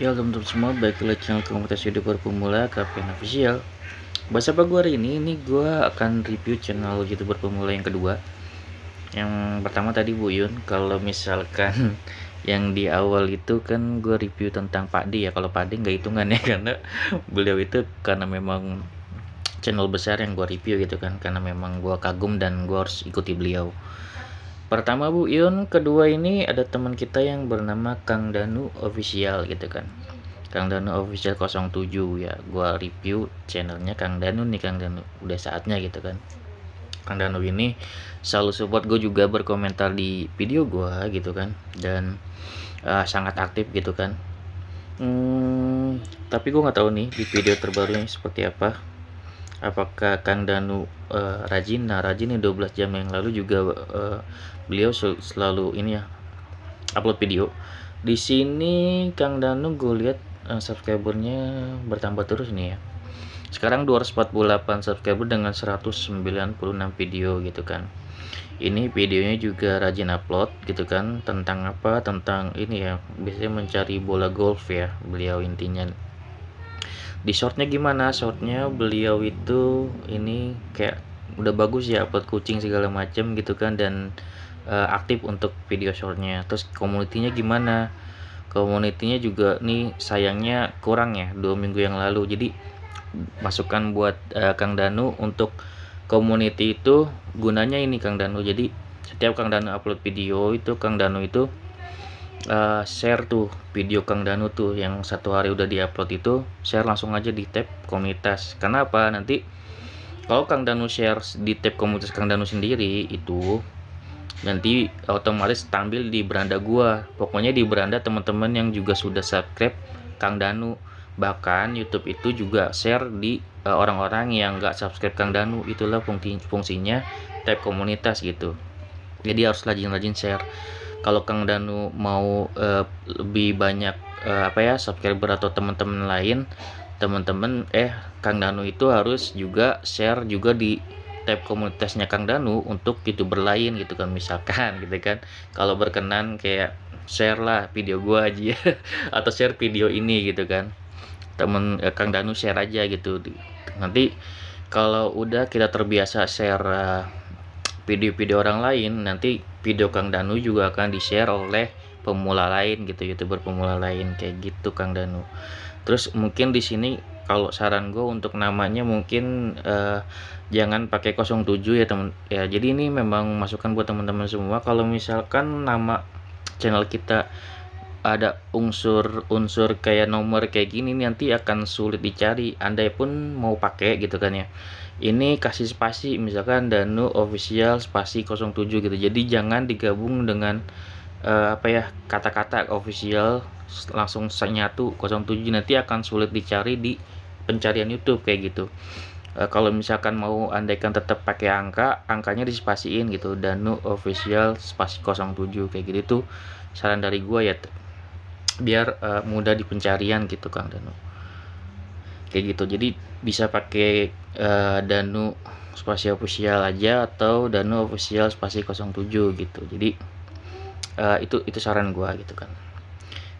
Ya teman-teman semua, balik lagi channel komunitas youtuber pemula KPN Official Bahasa apa gue hari ini, ini gue akan review channel youtuber pemula yang kedua Yang pertama tadi Bu Yun, kalau misalkan yang di awal itu kan gue review tentang Pak D ya Kalau Pak D nggak hitungan ya, karena beliau itu karena memang channel besar yang gue review gitu kan Karena memang gue kagum dan gue harus ikuti beliau Pertama Bu Yun, kedua ini ada teman kita yang bernama Kang Danu Official gitu kan. Kang Danu Official 07 ya. Gua review channelnya Kang Danu nih Kang Danu. Udah saatnya gitu kan. Kang Danu ini selalu support gue juga berkomentar di video gue gitu kan dan uh, sangat aktif gitu kan. Hmm, tapi gue nggak tahu nih di video terbarunya seperti apa apakah Kang Danu uh, rajin nah rajin 12 jam yang lalu juga uh, beliau sel selalu ini ya upload video di sini Kang Danu gue lihat uh, subscribernya bertambah terus nih ya sekarang 248 subscriber dengan 196 video gitu kan ini videonya juga rajin upload gitu kan tentang apa tentang ini ya biasanya mencari bola golf ya beliau intinya di shortnya gimana shortnya beliau itu ini kayak udah bagus ya upload kucing segala macem gitu kan dan uh, aktif untuk video shortnya terus komunitinya gimana komunitinya juga nih sayangnya kurang ya dua minggu yang lalu jadi masukan buat uh, Kang Danu untuk community itu gunanya ini Kang Danu jadi setiap Kang Danu upload video itu Kang Danu itu uh, share tuh video Kang Danu tuh yang satu hari udah diupload itu share langsung aja di tab komunitas karena apa nanti kalau Kang Danu share di tab komunitas Kang Danu sendiri itu nanti otomatis tampil di beranda gua pokoknya di beranda teman-teman yang juga sudah subscribe Kang Danu bahkan YouTube itu juga share di eh, orang-orang uh, yang nggak subscribe Kang Danu itulah fungsi fungsinya tab komunitas gitu jadi harus rajin-rajin share kalau Kang Danu mau uh, lebih banyak uh, apa ya subscriber atau teman-teman lain teman-teman eh Kang Danu itu harus juga share juga di tab komunitasnya Kang Danu untuk youtuber lain gitu kan misalkan gitu kan kalau berkenan kayak share lah video gua aja atau share video ini gitu kan temen eh, Kang Danu share aja gitu nanti kalau udah kita terbiasa share uh, video-video orang lain nanti video Kang Danu juga akan di-share oleh pemula lain gitu youtuber pemula lain kayak gitu Kang Danu terus mungkin di sini kalau saran gue untuk namanya mungkin uh, jangan pakai 07 ya temen ya jadi ini memang masukan buat teman-teman semua kalau misalkan nama channel kita ada unsur-unsur kayak nomor kayak gini nanti akan sulit dicari andai pun mau pakai gitu kan ya ini kasih spasi misalkan Danu official spasi 07 gitu jadi jangan digabung dengan uh, apa ya kata-kata official langsung nyatu 07 nanti akan sulit dicari di pencarian YouTube kayak gitu uh, kalau misalkan mau andaikan tetap pakai angka angkanya dispasiin gitu Danu official spasi 07 kayak gitu itu saran dari gua ya biar uh, mudah di pencarian gitu Kang Danu kayak gitu jadi bisa pakai uh, danu spasi official aja atau danu official spasi 07 gitu jadi uh, itu itu saran gua gitu kan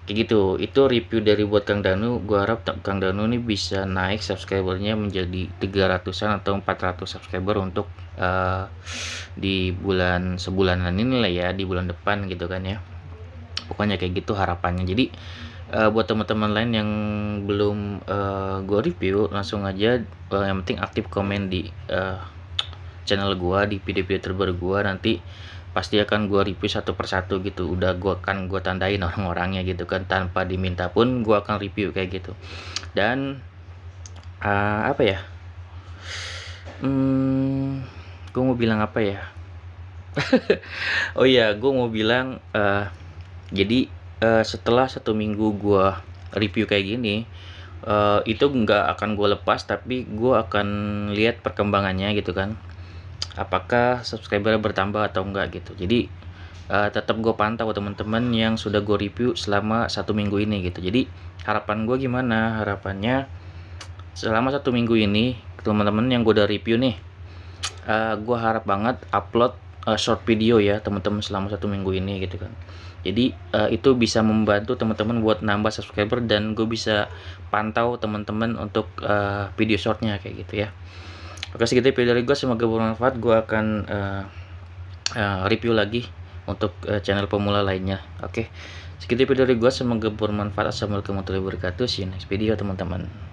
kayak gitu itu review dari buat Kang Danu gua harap Kang Danu ini bisa naik subscribernya menjadi 300an atau 400 subscriber untuk uh, di bulan sebulanan ini lah ya di bulan depan gitu kan ya pokoknya kayak gitu harapannya jadi uh, buat teman-teman lain yang belum uh, eh, gue review langsung aja uh, yang penting aktif komen di uh, channel gue di video-video terbaru gue nanti pasti akan gue review satu persatu gitu udah gue akan gue tandain orang-orangnya gitu kan tanpa diminta pun gue akan review kayak gitu dan uh, apa ya hmm, gue mau bilang apa ya oh iya gue mau bilang uh, jadi uh, setelah satu minggu gue review kayak gini uh, itu nggak akan gue lepas tapi gue akan lihat perkembangannya gitu kan apakah subscriber bertambah atau enggak gitu jadi uh, tetap gue pantau teman-teman yang sudah gue review selama satu minggu ini gitu jadi harapan gue gimana harapannya selama satu minggu ini teman-teman yang gue udah review nih uh, gue harap banget upload uh, short video ya teman-teman selama satu minggu ini gitu kan jadi uh, itu bisa membantu teman-teman buat nambah subscriber dan gue bisa pantau teman-teman untuk uh, video shortnya kayak gitu ya oke segitu video dari gue semoga bermanfaat gue akan uh, uh, review lagi untuk uh, channel pemula lainnya oke segitu video dari gue semoga bermanfaat assalamualaikum warahmatullahi wabarakatuh see you next video teman-teman